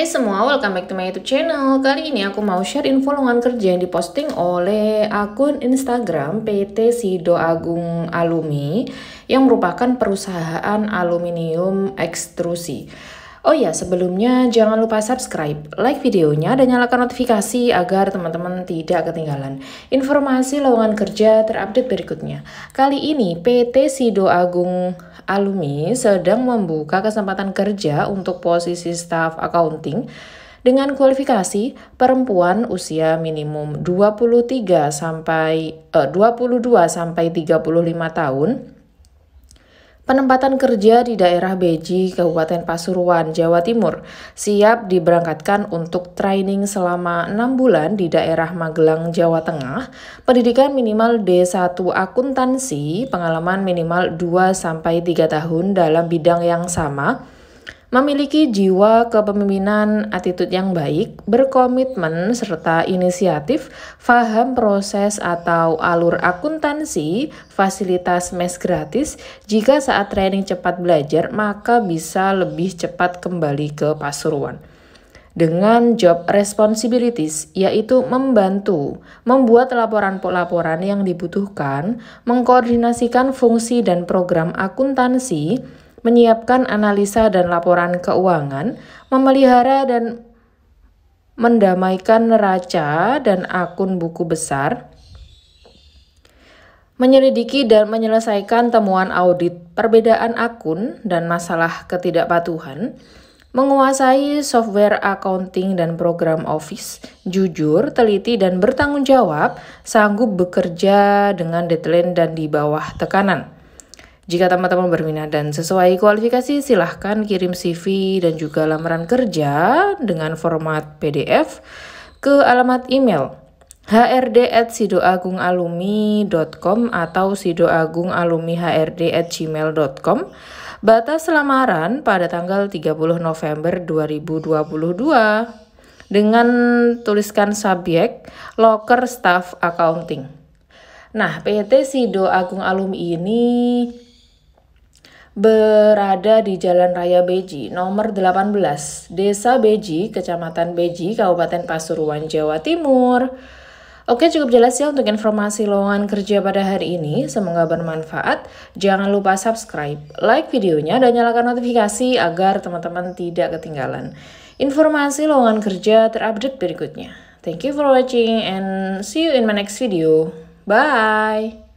Hai semua, welcome back to my YouTube channel. Kali ini aku mau share info lowongan kerja yang diposting oleh akun Instagram PT Sido Agung Alumi yang merupakan perusahaan aluminium ekstrusi. Oh ya, sebelumnya jangan lupa subscribe, like videonya, dan nyalakan notifikasi agar teman-teman tidak ketinggalan informasi lowongan kerja terupdate berikutnya. Kali ini PT Sido Agung Alumi sedang membuka kesempatan kerja untuk posisi staff accounting dengan kualifikasi perempuan usia minimum 23 sampai eh, 22 sampai 35 tahun penempatan kerja di daerah Beji, Kabupaten Pasuruan, Jawa Timur, siap diberangkatkan untuk training selama enam bulan di daerah Magelang, Jawa Tengah, pendidikan minimal D1 akuntansi, pengalaman minimal 2-3 tahun dalam bidang yang sama, memiliki jiwa kepemimpinan, attitude yang baik, berkomitmen serta inisiatif, faham proses atau alur akuntansi, fasilitas mes gratis. Jika saat training cepat belajar, maka bisa lebih cepat kembali ke Pasuruan dengan job responsibilities, yaitu membantu membuat laporan-laporan yang dibutuhkan, mengkoordinasikan fungsi dan program akuntansi, menyiapkan analisa dan laporan keuangan, memelihara dan mendamaikan neraca dan akun buku besar, menyelidiki dan menyelesaikan temuan audit perbedaan akun dan masalah ketidakpatuhan, menguasai software accounting dan program Office, jujur, teliti, dan bertanggung jawab, sanggup bekerja dengan deadline dan di bawah tekanan jika teman-teman berminat dan sesuai kualifikasi, silahkan kirim CV dan juga lamaran kerja dengan format PDF ke alamat email hrd@sidoagungalumi.com atau sidoagungalumi_hrd@gmail.com. Batas lamaran pada tanggal 30 November 2022 dengan tuliskan subjek Locker staff accounting. Nah, PT Sido Agung Alumni ini berada di Jalan Raya Beji, nomor 18, Desa Beji, Kecamatan Beji, Kabupaten Pasuruan, Jawa Timur. Oke, cukup jelas ya untuk informasi lowongan kerja pada hari ini. Semoga bermanfaat. Jangan lupa subscribe, like videonya, dan nyalakan notifikasi agar teman-teman tidak ketinggalan informasi lowongan kerja terupdate berikutnya. Thank you for watching and see you in my next video. Bye!